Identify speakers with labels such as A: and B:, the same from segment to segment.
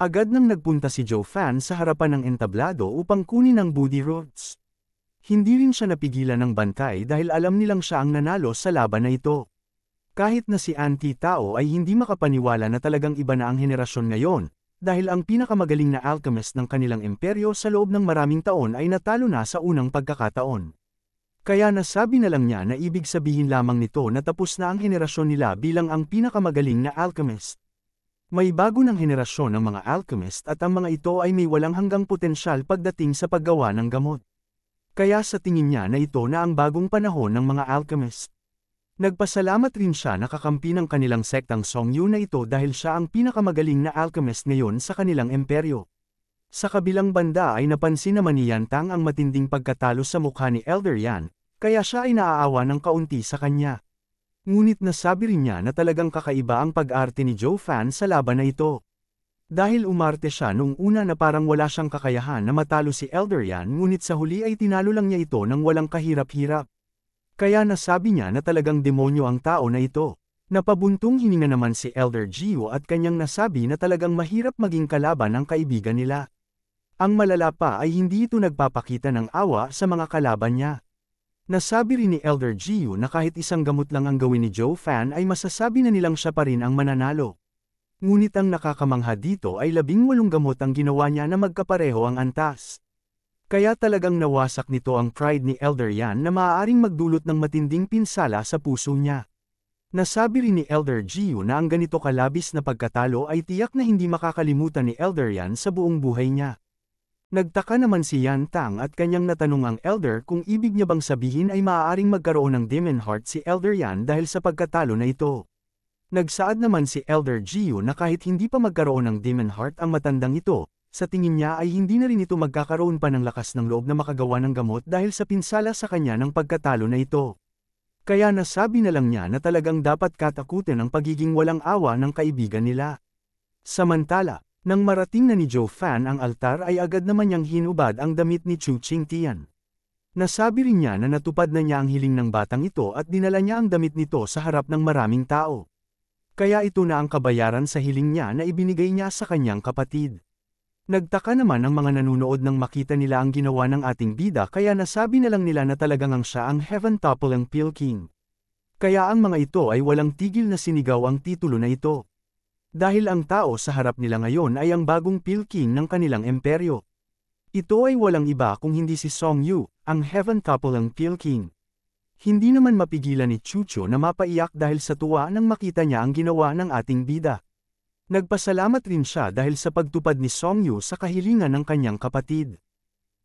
A: Agad nang nagpunta si Joe Fan sa harapan ng entablado upang kunin ang Buddy rods. Hindi rin siya napigilan ng bantay dahil alam nilang siya ang nanalo sa laban na ito. Kahit na si Auntie Tao ay hindi makapaniwala na talagang iba na ang henerasyon ngayon, dahil ang pinakamagaling na alchemist ng kanilang imperyo sa loob ng maraming taon ay natalo na sa unang pagkakataon. Kaya nasabi na lang niya na ibig sabihin lamang nito na tapos na ang henerasyon nila bilang ang pinakamagaling na alchemist. May bago ng henerasyon ng mga alchemist at ang mga ito ay may walang hanggang potensyal pagdating sa paggawa ng gamot. Kaya sa tingin niya na ito na ang bagong panahon ng mga alchemist. Nagpasalamat rin siya nakakampi ng kanilang sektang Songyu na ito dahil siya ang pinakamagaling na alchemist ngayon sa kanilang imperyo. Sa kabilang banda ay napansin naman ni Tang ang matinding pagkatalo sa mukha ni Elder Yan, kaya siya ay naaawa ng kaunti sa kanya. Ngunit nasabi rin niya na talagang kakaiba ang pag-arte ni Joe Fan sa laban na ito. Dahil umarte siya nung una na parang wala siyang kakayahan na matalo si Elder Yan ngunit sa huli ay tinalo lang niya ito ng walang kahirap-hirap. Kaya nasabi niya na talagang demonyo ang tao na ito. Napabuntong hininga naman si Elder Gio at kanyang nasabi na talagang mahirap maging kalaban ng kaibigan nila. Ang malala pa ay hindi ito nagpapakita ng awa sa mga kalaban niya. Nasabi rin ni Elder Gio na kahit isang gamot lang ang gawin ni Joe Fan ay masasabi na nilang siya pa rin ang mananalo. Ngunit ang nakakamangha dito ay labing walong gamot ang ginawa niya na magkapareho ang antas. Kaya talagang nawasak nito ang pride ni Elder Yan na maaaring magdulot ng matinding pinsala sa puso niya. Nasabi rin ni Elder Gio na ang ganito kalabis na pagkatalo ay tiyak na hindi makakalimutan ni Elder Yan sa buong buhay niya. Nagtaka naman si Yan Tang at kanyang natanong ang Elder kung ibig niya bang sabihin ay maaaring magkaroon ng Demon Heart si Elder Yan dahil sa pagkatalo na ito. Nagsaad naman si Elder Gio na kahit hindi pa magkaroon ng Demon Heart ang matandang ito, sa tingin niya ay hindi na rin ito magkakaroon pa ng lakas ng loob na makagawa ng gamot dahil sa pinsala sa kanya ng pagkatalo na ito. Kaya nasabi na lang niya na talagang dapat katakutin ang pagiging walang awa ng kaibigan nila. Samantala, nang marating na ni Joe Fan ang altar ay agad naman niyang hinubad ang damit ni Chu Tian. Nasabi rin niya na natupad na niya ang hiling ng batang ito at dinala niya ang damit nito sa harap ng maraming tao. Kaya ito na ang kabayaran sa hiling niya na ibinigay niya sa kanyang kapatid. Nagtaka naman ang mga nanonood nang makita nila ang ginawa ng ating bida kaya nasabi na lang nila na talagang ang siya ang Heaven Topple ang Peel King. Kaya ang mga ito ay walang tigil na sinigaw ang titulo na ito dahil ang tao sa harap nila ngayon ay ang bagong King ng kanilang imperyo. Ito ay walang iba kung hindi si Song Yu, ang heaven couple ang King. Hindi naman mapigilan ni Chucho na mapaiyak dahil sa tuwa nang makita niya ang ginawa ng ating bida. Nagpasalamat rin siya dahil sa pagtupad ni Song Yu sa kahilingan ng kanyang kapatid.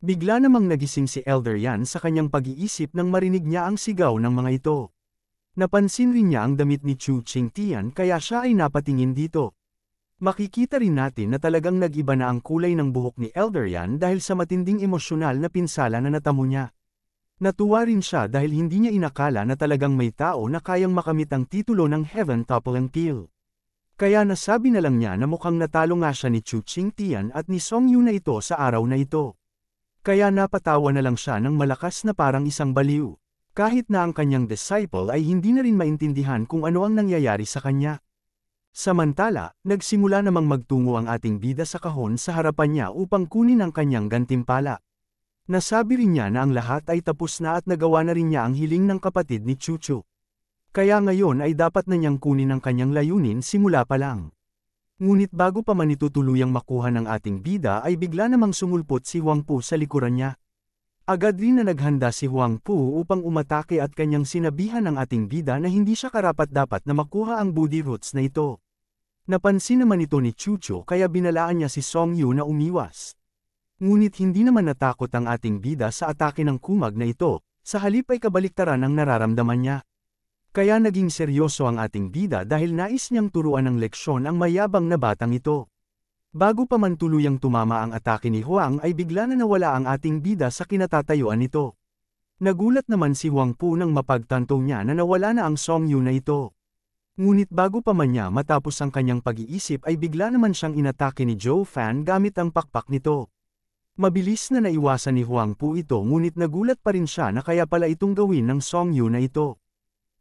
A: Bigla namang nagising si Elder Yan sa kanyang pag-iisip nang marinig niya ang sigaw ng mga ito. Napansin rin niya ang damit ni Chu Tian kaya siya ay napatingin dito. Makikita rin natin na talagang nag-iba na ang kulay ng buhok ni Elder Yan dahil sa matinding emosyonal na pinsala na natamo niya. Natuwa rin siya dahil hindi niya inakala na talagang may tao na kayang makamit ang titulo ng Heaven Topple and Peel. Kaya nasabi na lang niya na mukhang natalo nga siya ni Chu Tian at ni Song Yu na ito sa araw na ito. Kaya napatawa na lang siya ng malakas na parang isang baliw kahit na ang kanyang disciple ay hindi na rin maintindihan kung ano ang nangyayari sa kanya. Samantala, nagsimula namang magtungo ang ating bida sa kahon sa harapan niya upang kunin ang kanyang gantimpala. Nasabi rin niya na ang lahat ay tapos na at nagawa na rin niya ang hiling ng kapatid ni Chuchu. Kaya ngayon ay dapat na niyang kunin ang kanyang layunin simula pa lang. Ngunit bago pa man ito ang makuha ng ating bida ay bigla namang sumulpot si Wang Po sa likuran niya. Agad rin na naghanda si Huang Pu upang umatake at kanyang sinabihan ng ating bida na hindi siya karapat-dapat na makuha ang booty roots na ito. Napansin naman ito ni Chucho kaya binalaan niya si Song Yu na umiwas. Ngunit hindi naman natakot ang ating bida sa atake ng kumag na ito, sa halip ay kabaliktaran ang nararamdaman niya. Kaya naging seryoso ang ating bida dahil nais niyang turuan ng leksyon ang mayabang na batang ito. Bago pa man tuluyang tumama ang atake ni Huang ay bigla na nawala ang ating bida sa kinatatayuan nito. Nagulat naman si Huang Po nang mapagtanto niya na nawala na ang Song Yu na ito. Ngunit bago pa man niya matapos ang kanyang pag-iisip ay bigla naman siyang inatake ni Zhou Fan gamit ang pakpak nito. Mabilis na naiwasan ni Huang Po ito ngunit nagulat pa rin siya na kaya pala itong gawin ng Song Yu na ito.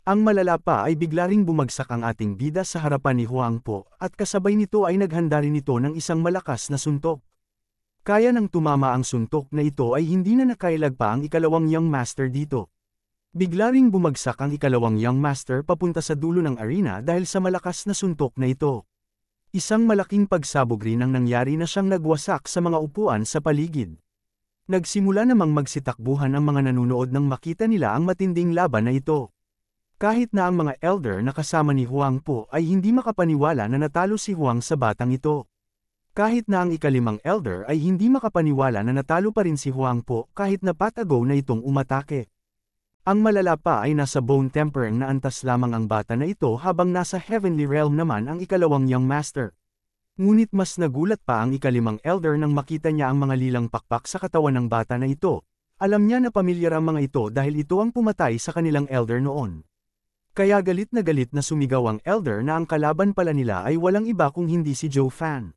A: Ang malala pa ay bigla ring bumagsak ang ating bida sa harapan ni Huang Po, at kasabay nito ay naghanda rin ito ng isang malakas na suntok. Kaya nang tumama ang suntok na ito ay hindi na nakailagpa ang ikalawang young master dito. Bigla ring bumagsak ang ikalawang young master papunta sa dulo ng arena dahil sa malakas na suntok na ito. Isang malaking pagsabog rin ang nangyari na siyang nagwasak sa mga upuan sa paligid. Nagsimula namang magsitakbuhan ang mga nanunood nang makita nila ang matinding laban na ito. Kahit na ang mga elder na kasama ni Huang Po ay hindi makapaniwala na natalo si Huang sa batang ito. Kahit na ang ikalimang elder ay hindi makapaniwala na natalo pa rin si Huang Po kahit na patago na itong umatake. Ang malala pa ay nasa bone tempering na antas lamang ang bata na ito habang nasa heavenly realm naman ang ikalawang young master. Ngunit mas nagulat pa ang ikalimang elder nang makita niya ang mga lilang pakpak sa katawan ng bata na ito. Alam niya na pamilyar ang mga ito dahil ito ang pumatay sa kanilang elder noon. Kaya galit na galit na sumigaw ang elder na ang kalaban pala nila ay walang iba kung hindi si Joe Fan.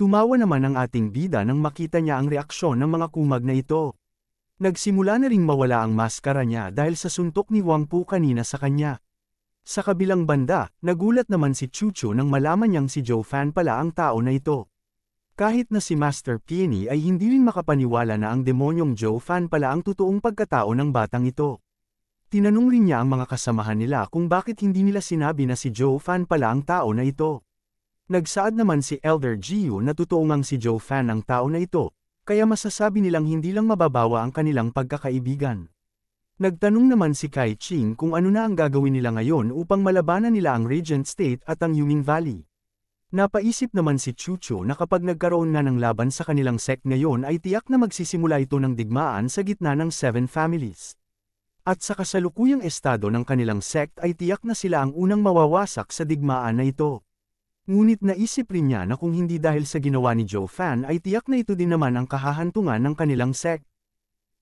A: Tumawa naman ang ating bida nang makita niya ang reaksyon ng mga kumag na ito. Nagsimula na ring mawala ang maskara niya dahil sa suntok ni Wang Po kanina sa kanya. Sa kabilang banda, nagulat naman si Chucho nang malaman niyang si Joe Fan pala ang tao na ito. Kahit na si Master Peony ay hindi rin makapaniwala na ang demonyong Joe Fan pala ang totoong pagkatao ng batang ito. Tinanong rin niya ang mga kasamahan nila kung bakit hindi nila sinabi na si Joe Fan pala ang tao na ito. Nagsaad naman si Elder Giyu na totoo ngang si Joe Fan ang tao na ito, kaya masasabi nilang hindi lang mababawa ang kanilang pagkakaibigan. Nagtanong naman si Kai Ching kung ano na ang gagawin nila ngayon upang malabanan nila ang Regent State at ang Yuming Valley. Napaisip naman si Chucho na kapag nagkaroon na ng laban sa kanilang sect ngayon ay tiyak na magsisimula ito ng digmaan sa gitna ng Seven Families. At sa kasalukuyang estado ng kanilang sect ay tiyak na sila ang unang mawawasak sa digmaan na ito. Ngunit naisip rin niya na kung hindi dahil sa ginawa ni Joe Fan ay tiyak na ito din naman ang kahahantungan ng kanilang sect.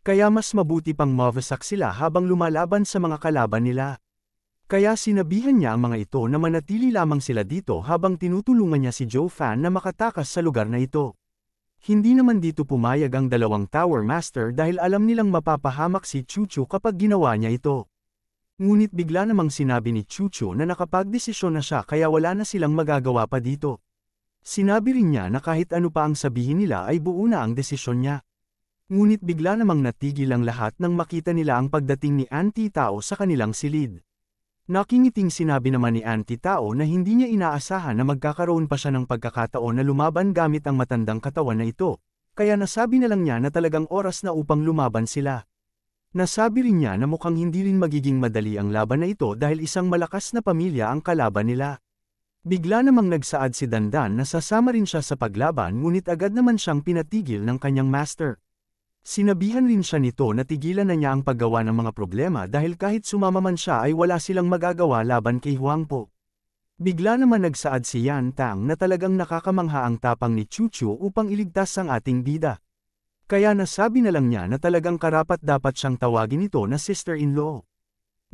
A: Kaya mas mabuti pang mawasak sila habang lumalaban sa mga kalaban nila. Kaya sinabihan niya ang mga ito na manatili lamang sila dito habang tinutulungan niya si Joe Fan na makatakas sa lugar na ito. Hindi naman dito pumayag ang dalawang Tower Master dahil alam nilang mapapahamak si Chuchu kapag ginawa niya ito. Ngunit bigla namang sinabi ni Chuchu na nakapagdesisyon na siya kaya wala na silang magagawa pa dito. Sinabi rin niya na kahit ano pa ang sabihin nila ay buo na ang desisyon niya. Ngunit bigla namang natigil ang lahat nang makita nila ang pagdating ni Auntie Tao sa kanilang silid. Nakingiting sinabi naman ni Auntie Tao na hindi niya inaasahan na magkakaroon pa siya ng pagkakataon na lumaban gamit ang matandang katawan na ito, kaya nasabi na lang niya na talagang oras na upang lumaban sila. Nasabi rin niya na mukhang hindi rin magiging madali ang laban na ito dahil isang malakas na pamilya ang kalaban nila. Bigla namang nagsaad si Dandan na sasama rin siya sa paglaban ngunit agad naman siyang pinatigil ng kanyang master. Sinabihan rin siya nito na tigilan na niya ang paggawa ng mga problema dahil kahit sumama man siya ay wala silang magagawa laban kay Huang Po. Bigla naman nagsaad si Yan Tang na talagang nakakamangha ang tapang ni Chuchu upang iligtas ang ating bida. Kaya nasabi na lang niya na talagang karapat dapat siyang tawagin ito na sister-in-law.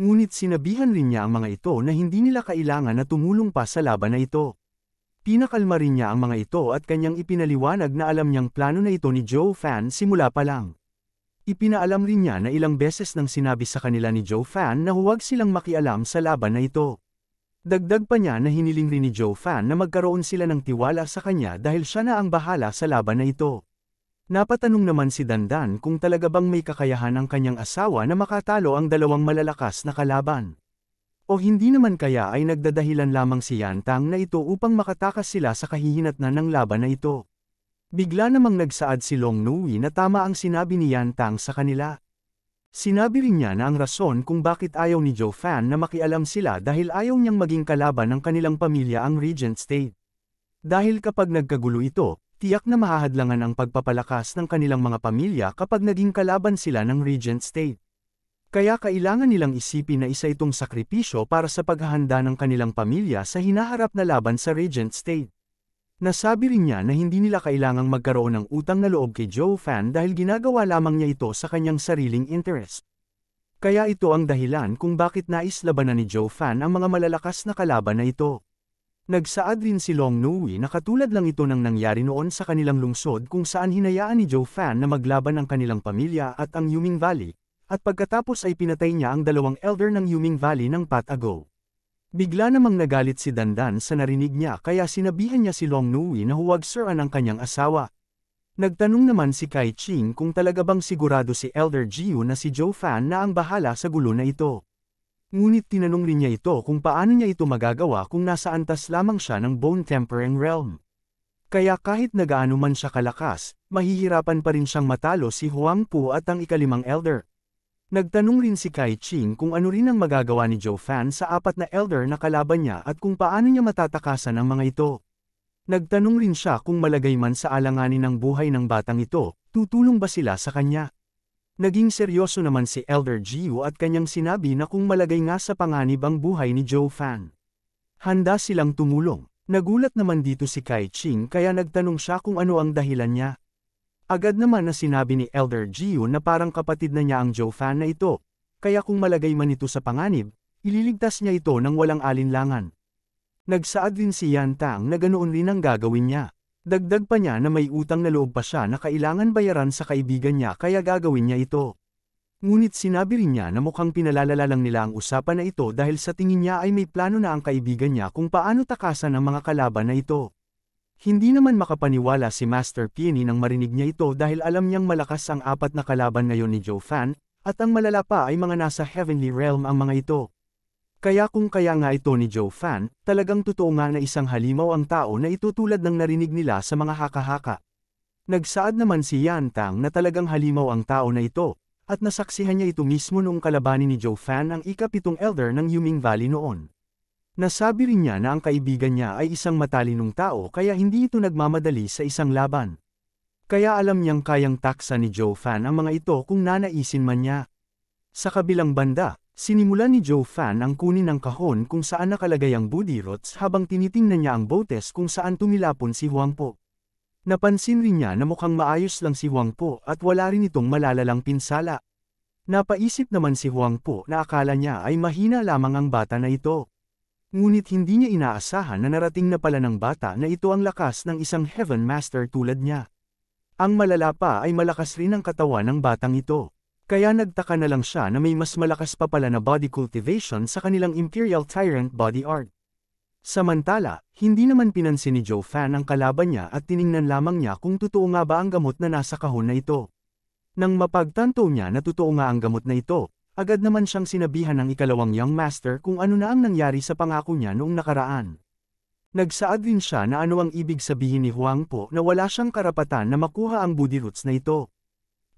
A: Ngunit sinabihan rin niya ang mga ito na hindi nila kailangan na tumulong pa sa laban na ito. Pinakalma rin niya ang mga ito at kanyang ipinaliwanag na alam niyang plano na ito ni Joe Fan simula pa lang. Ipinaalam rin niya na ilang beses nang sinabi sa kanila ni Joe Fan na huwag silang makialam sa laban na ito. Dagdag pa niya na hiniling rin ni Joe Fan na magkaroon sila ng tiwala sa kanya dahil siya na ang bahala sa laban na ito. Napatanong naman si Dandan kung talaga bang may kakayahan ang kanyang asawa na makatalo ang dalawang malalakas na kalaban. O hindi naman kaya ay nagdadahilan lamang si Yantang na ito upang makatakas sila sa kahihinatnan ng laban na ito. Bigla namang nagsaad si Long Nui na tama ang sinabi ni Yantang sa kanila. Sinabi rin niya na ang rason kung bakit ayaw ni Joe Fan na makialam sila dahil ayaw niyang maging kalaban ng kanilang pamilya ang Regent State. Dahil kapag nagkagulo ito, tiyak na mahahadlangan ang pagpapalakas ng kanilang mga pamilya kapag naging kalaban sila ng Regent State. Kaya kailangan nilang isipin na isa itong sakripisyo para sa paghahanda ng kanilang pamilya sa hinaharap na laban sa Regent State. Nasabi rin niya na hindi nila kailangang magkaroon ng utang na loob kay Joe Fan dahil ginagawa lamang niya ito sa kanyang sariling interest. Kaya ito ang dahilan kung bakit nais labanan ni Joe Fan ang mga malalakas na kalaban na ito. Nagsaad rin si Long Nui na katulad lang ito ng nangyari noon sa kanilang lungsod kung saan hinayaan ni Joe Fan na maglaban ang kanilang pamilya at ang Yuming Valley, at pagkatapos ay pinatay niya ang dalawang elder ng Yuming Valley ng Patago. Bigla namang nagalit si Dandan sa narinig niya kaya sinabihan niya si Long Nui na huwag siran ang kanyang asawa. Nagtanong naman si Kai Ching kung talaga bang sigurado si Elder Jiu na si Joe Fan na ang bahala sa gulo na ito. Ngunit tinanong rin niya ito kung paano niya ito magagawa kung nasa antas lamang siya ng Bone Tempering Realm. Kaya kahit nagaano man siya kalakas, mahihirapan pa rin siyang matalo si Huang Pu at ang ikalimang elder. Nagtanong rin si Kai Ching kung ano rin ang magagawa ni Joe Fan sa apat na elder na kalaban niya at kung paano niya matatakasan ang mga ito. Nagtanong rin siya kung malagay man sa alanganin ng buhay ng batang ito, tutulong ba sila sa kanya. Naging seryoso naman si Elder Jiu at kanyang sinabi na kung malagay nga sa panganib ang buhay ni Joe Fan. Handa silang tumulong. Nagulat naman dito si Kai Ching kaya nagtanong siya kung ano ang dahilan niya. Agad naman na sinabi ni Elder Gio na parang kapatid na niya ang Joe fan na ito, kaya kung malagay man ito sa panganib, ililigtas niya ito ng walang alinlangan. Nagsaad din si Yan Tang na ganoon rin ang gagawin niya. Dagdag pa niya na may utang na loob pa siya na kailangan bayaran sa kaibigan niya kaya gagawin niya ito. Ngunit sinabi rin niya na mukhang pinalalala lang nila ang usapan na ito dahil sa tingin niya ay may plano na ang kaibigan niya kung paano takasan ang mga kalaban na ito. Hindi naman makapaniwala si Master Pini nang marinig niya ito dahil alam niyang malakas ang apat na kalaban ngayon ni Joe Fan, at ang malala pa ay mga nasa Heavenly Realm ang mga ito. Kaya kung kaya nga ito ni Joe Fan, talagang totoo nga na isang halimaw ang tao na itutulad tulad ng narinig nila sa mga haka-haka. Nagsaad naman si Yan Tang na talagang halimaw ang tao na ito, at nasaksihan niya ito mismo noong kalabanin ni Joe Fan ang ikapitong elder ng Yuming Valley noon. Nasabi rin niya na ang kaibigan niya ay isang matalinong tao kaya hindi ito nagmamadali sa isang laban. Kaya alam niyang kayang taksa ni Joe Fan ang mga ito kung nanaisin man niya. Sa kabilang banda, sinimulan ni Joe Fan ang kunin ng kahon kung saan nakalagay ang body rots habang tinitingnan niya ang botes kung saan tumilapon si Huang Po. Napansin rin niya na mukhang maayos lang si Huang Po at wala rin itong malalalang pinsala. Napaisip naman si Huang Po na akala niya ay mahina lamang ang bata na ito ngunit hindi niya inaasahan na narating na pala ng bata na ito ang lakas ng isang Heaven Master tulad niya. Ang malala pa ay malakas rin ang katawan ng batang ito. Kaya nagtaka na lang siya na may mas malakas pa pala na body cultivation sa kanilang Imperial Tyrant Body Art. Samantala, hindi naman pinansin ni Joe Fan ang kalaban niya at tiningnan lamang niya kung totoo nga ba ang gamot na nasa kahon na ito. Nang mapagtanto niya na totoo nga ang gamot na ito, Agad naman siyang sinabihan ng ikalawang young master kung ano na ang nangyari sa pangako niya noong nakaraan. Nagsaad din siya na ano ang ibig sabihin ni Huang Po na wala siyang karapatan na makuha ang body Roots na ito.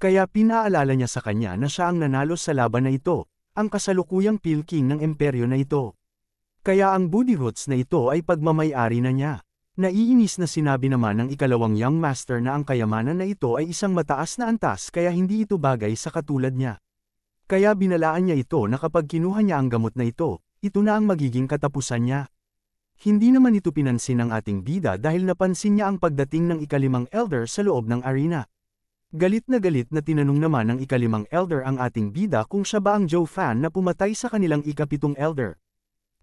A: Kaya pinaalala niya sa kanya na siya ang nanalo sa laban na ito, ang kasalukuyang pilking ng imperyo na ito. Kaya ang body Roots na ito ay pagmamayari na niya. Naiinis na sinabi naman ng ikalawang young master na ang kayamanan na ito ay isang mataas na antas kaya hindi ito bagay sa katulad niya. Kaya binalaan niya ito na kapag kinuha niya ang gamot na ito, ito na ang magiging katapusan niya. Hindi naman ito pinansin ng ating bida dahil napansin niya ang pagdating ng ikalimang elder sa loob ng arena. Galit na galit na tinanong naman ng ikalimang elder ang ating bida kung siya ba ang Joe fan na pumatay sa kanilang ikapitong elder.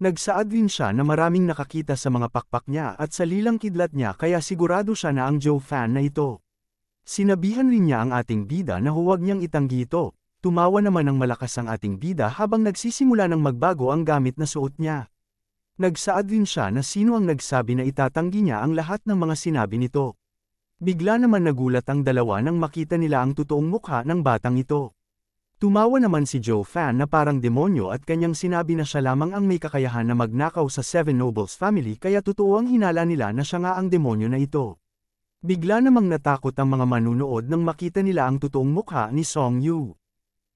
A: Nagsaad din siya na maraming nakakita sa mga pakpak niya at sa lilang kidlat niya kaya sigurado siya na ang Joe fan na ito. Sinabihan rin niya ang ating bida na huwag niyang itanggi ito, tumawa naman ng malakas ang ating bida habang nagsisimula ng magbago ang gamit na suot niya. Nagsaad din siya na sino ang nagsabi na itatanggi niya ang lahat ng mga sinabi nito. Bigla naman nagulat ang dalawa nang makita nila ang totoong mukha ng batang ito. Tumawa naman si Joe Fan na parang demonyo at kanyang sinabi na siya lamang ang may kakayahan na magnakaw sa Seven Nobles family kaya totoo ang hinala nila na siya nga ang demonyo na ito. Bigla namang natakot ang mga manunood nang makita nila ang totoong mukha ni Song Yu.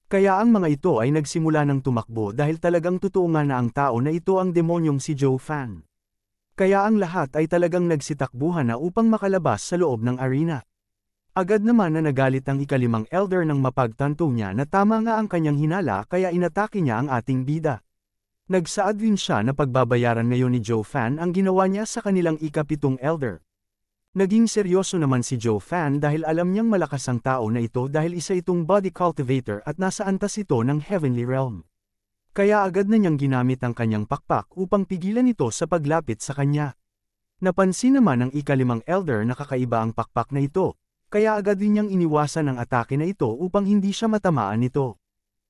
A: Kaya ang mga ito ay nagsimula ng tumakbo dahil talagang totoo nga na ang tao na ito ang demonyong si Joe Fan. Kaya ang lahat ay talagang nagsitakbuhan na upang makalabas sa loob ng arena. Agad naman na nagalit ang ikalimang elder nang mapagtanto niya na tama nga ang kanyang hinala kaya inatake niya ang ating bida. Nagsaad rin siya na pagbabayaran ngayon ni Joe Fan ang ginawa niya sa kanilang ikapitong elder. Naging seryoso naman si Joe Fan dahil alam niyang malakas ang tao na ito dahil isa itong body cultivator at nasa antas ito ng Heavenly Realm. Kaya agad na niyang ginamit ang kanyang pakpak upang pigilan ito sa paglapit sa kanya. Napansin naman ng ikalimang elder na kakaiba ang pakpak na ito, kaya agad din niyang iniwasan ang atake na ito upang hindi siya matamaan nito.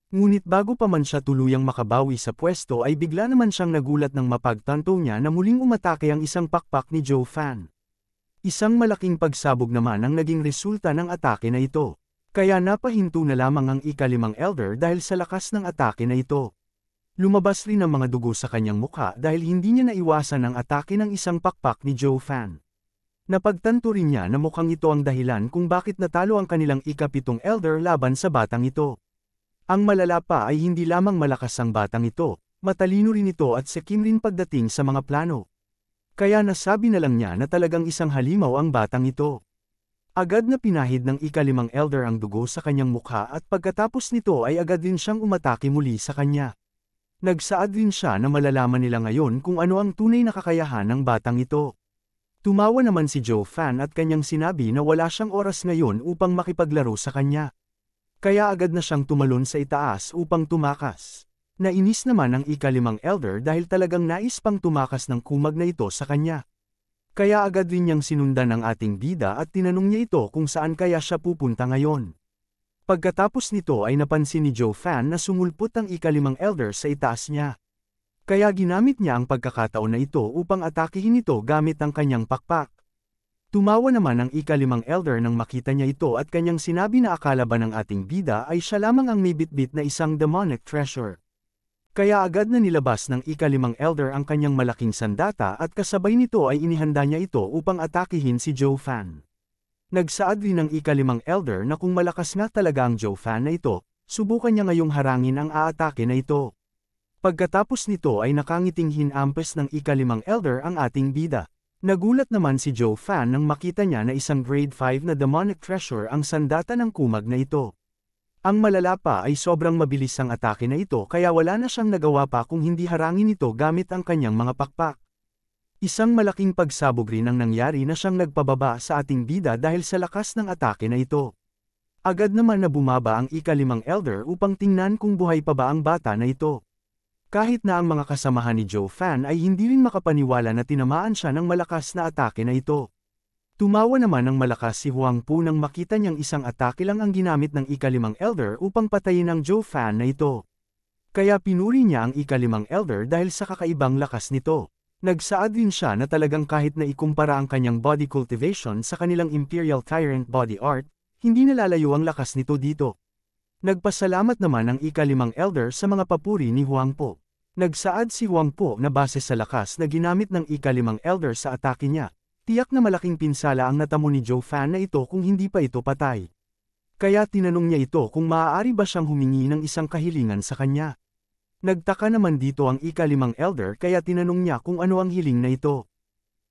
A: Ngunit bago pa man siya tuluyang makabawi sa pwesto ay bigla naman siyang nagulat ng mapagtanto niya na muling umatake ang isang pakpak ni Joe Fan. Isang malaking pagsabog naman ang naging resulta ng atake na ito. Kaya napahinto na lamang ang ikalimang elder dahil sa lakas ng atake na ito. Lumabas rin ang mga dugo sa kanyang mukha dahil hindi niya naiwasan ang atake ng isang pakpak ni Joe Fan. Napagtanto rin niya na mukhang ito ang dahilan kung bakit natalo ang kanilang ikapitong elder laban sa batang ito. Ang malala pa ay hindi lamang malakas ang batang ito, matalino rin ito at sekim rin pagdating sa mga plano. Kaya nasabi na lang niya na talagang isang halimaw ang batang ito. Agad na pinahid ng ikalimang elder ang dugo sa kanyang mukha at pagkatapos nito ay agad din siyang umatake muli sa kanya. Nagsaad din siya na malalaman nila ngayon kung ano ang tunay na kakayahan ng batang ito. Tumawa naman si Joe Fan at kanyang sinabi na wala siyang oras ngayon upang makipaglaro sa kanya. Kaya agad na siyang tumalon sa itaas upang tumakas. Nainis naman ang ikalimang elder dahil talagang nais pang tumakas ng kumag na ito sa kanya. Kaya agad din niyang sinundan ang ating bida at tinanong niya ito kung saan kaya siya pupunta ngayon. Pagkatapos nito ay napansin ni Joe Fan na sumulpot ang ikalimang elder sa itaas niya. Kaya ginamit niya ang pagkakataon na ito upang atakihin ito gamit ang kanyang pakpak. Tumawa naman ang ikalimang elder nang makita niya ito at kanyang sinabi na akala ba ng ating bida ay siya lamang ang may bitbit na isang demonic treasure. Kaya agad na nilabas ng ikalimang elder ang kanyang malaking sandata at kasabay nito ay inihanda niya ito upang atakihin si Joe Fan. Nagsaad din ng ikalimang elder na kung malakas nga talaga ang Joe Fan na ito, subukan niya ngayong harangin ang aatake na ito. Pagkatapos nito ay nakangiting hinampas ng ikalimang elder ang ating bida. Nagulat naman si Joe Fan nang makita niya na isang grade 5 na demonic treasure ang sandata ng kumag na ito. Ang malala pa ay sobrang mabilis ang atake na ito kaya wala na siyang nagawa pa kung hindi harangin ito gamit ang kanyang mga pakpak. Isang malaking pagsabog rin ang nangyari na siyang nagpababa sa ating bida dahil sa lakas ng atake na ito. Agad naman na bumaba ang ikalimang elder upang tingnan kung buhay pa ba ang bata na ito. Kahit na ang mga kasamahan ni Joe Fan ay hindi rin makapaniwala na tinamaan siya ng malakas na atake na ito. Tumawa naman ng malakas si Huang Pu nang makita niyang isang atake lang ang ginamit ng ikalimang elder upang patayin ang Zhou Fan na ito. Kaya pinuri niya ang ikalimang elder dahil sa kakaibang lakas nito. Nagsaad din siya na talagang kahit na ikumpara ang kanyang body cultivation sa kanilang Imperial Tyrant body art, hindi nalalayo ang lakas nito dito. Nagpasalamat naman ang ikalimang elder sa mga papuri ni Huang Po. Nagsaad si Huang Po na base sa lakas na ginamit ng ikalimang elder sa atake niya, Tiyak na malaking pinsala ang natamo ni Joe Fan na ito kung hindi pa ito patay. Kaya tinanong niya ito kung maaari ba siyang humingi ng isang kahilingan sa kanya. Nagtaka naman dito ang ikalimang elder kaya tinanong niya kung ano ang hiling na ito.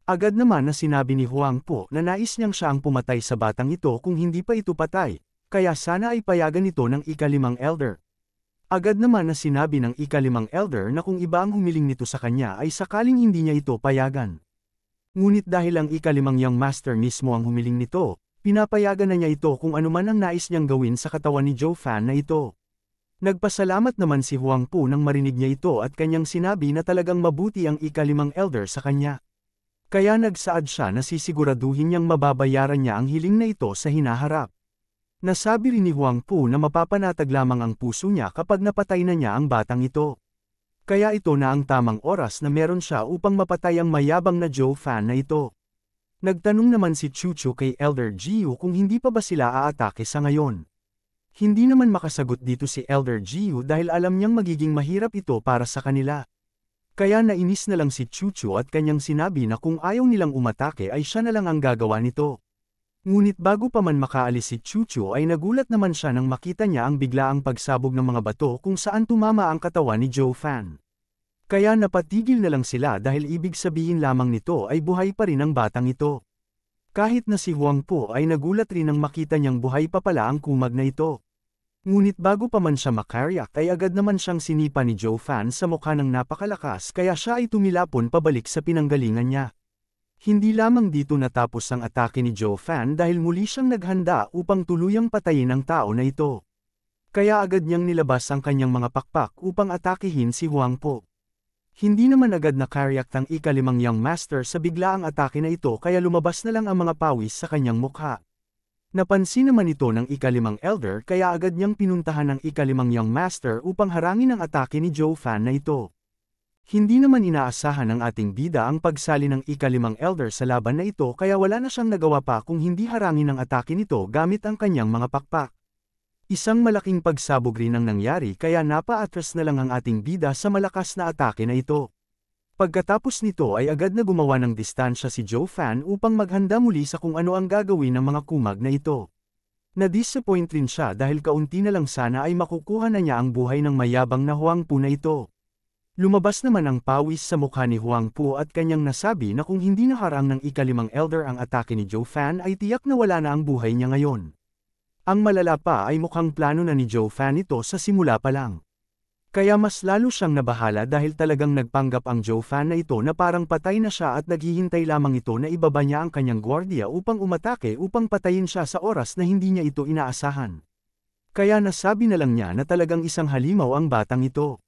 A: Agad naman na sinabi ni Huang Po na nais niyang siya ang pumatay sa batang ito kung hindi pa ito patay, kaya sana ay payagan ito ng ikalimang elder. Agad naman na sinabi ng ikalimang elder na kung iba ang humiling nito sa kanya ay sakaling hindi niya ito payagan. Ngunit dahil ang ikalimang master mismo ang humiling nito, pinapayagan na niya ito kung anuman ang nais niyang gawin sa katawan ni Joe Fan na ito. Nagpasalamat naman si Huang Pu nang marinig niya ito at kanyang sinabi na talagang mabuti ang ikalimang elder sa kanya. Kaya nagsaad siya na sisiguraduhin niyang mababayaran niya ang hiling na ito sa hinaharap. Nasabi rin ni Huang Pu na mapapanatag lamang ang puso niya kapag napatay na niya ang batang ito. Kaya ito na ang tamang oras na meron siya upang mapatay ang mayabang na Joe fan na ito. Nagtanong naman si Chuchu kay Elder Gio kung hindi pa ba sila aatake sa ngayon. Hindi naman makasagot dito si Elder Gio dahil alam niyang magiging mahirap ito para sa kanila. Kaya nainis na lang si Chuchu at kanyang sinabi na kung ayaw nilang umatake ay siya na lang ang gagawa nito. Ngunit bago pa man makaalis si Chucho ay nagulat naman siya nang makita niya ang biglaang pagsabog ng mga bato kung saan tumama ang katawan ni Joe Fan. Kaya napatigil na lang sila dahil ibig sabihin lamang nito ay buhay pa rin ang batang ito. Kahit na si Huang Po ay nagulat rin nang makita niyang buhay pa pala ang kumag na ito. Ngunit bago pa man siya makaryak ay agad naman siyang sinipa ni Joe Fan sa mukha ng napakalakas kaya siya ay tumilapon pabalik sa pinanggalingan niya. Hindi lamang dito natapos ang atake ni Joe Fan dahil muli siyang naghanda upang tuluyang patayin ang tao na ito. Kaya agad niyang nilabas ang kanyang mga pakpak upang atakihin si Huang Po. Hindi naman agad nakaryak ang ikalimang young master sa bigla ang atake na ito kaya lumabas na lang ang mga pawis sa kanyang mukha. Napansin naman ito ng ikalimang elder kaya agad niyang pinuntahan ang ikalimang young master upang harangin ang atake ni Joe Fan na ito. Hindi naman inaasahan ng ating bida ang pagsali ng ikalimang elder sa laban na ito kaya wala na siyang nagawa pa kung hindi harangin ang atake nito gamit ang kanyang mga pakpak. Isang malaking pagsabog rin ang nangyari kaya napa-atras na lang ang ating bida sa malakas na atake na ito. Pagkatapos nito ay agad na gumawa ng distansya si Joe Fan upang maghanda muli sa kung ano ang gagawin ng mga kumag na ito. Na-disappoint rin siya dahil kaunti na lang sana ay makukuha na niya ang buhay ng mayabang na huangpo na ito. Lumabas naman ang pawis sa mukha ni Huang Po at kanyang nasabi na kung hindi nakarang ng ikalimang elder ang atake ni Joe Fan ay tiyak na wala na ang buhay niya ngayon. Ang malala pa ay mukhang plano na ni Joe Fan ito sa simula pa lang. Kaya mas lalo siyang nabahala dahil talagang nagpanggap ang Joe Fan na ito na parang patay na siya at naghihintay lamang ito na ibaba niya ang kanyang gwardiya upang umatake upang patayin siya sa oras na hindi niya ito inaasahan. Kaya nasabi na lang niya na talagang isang halimaw ang batang ito.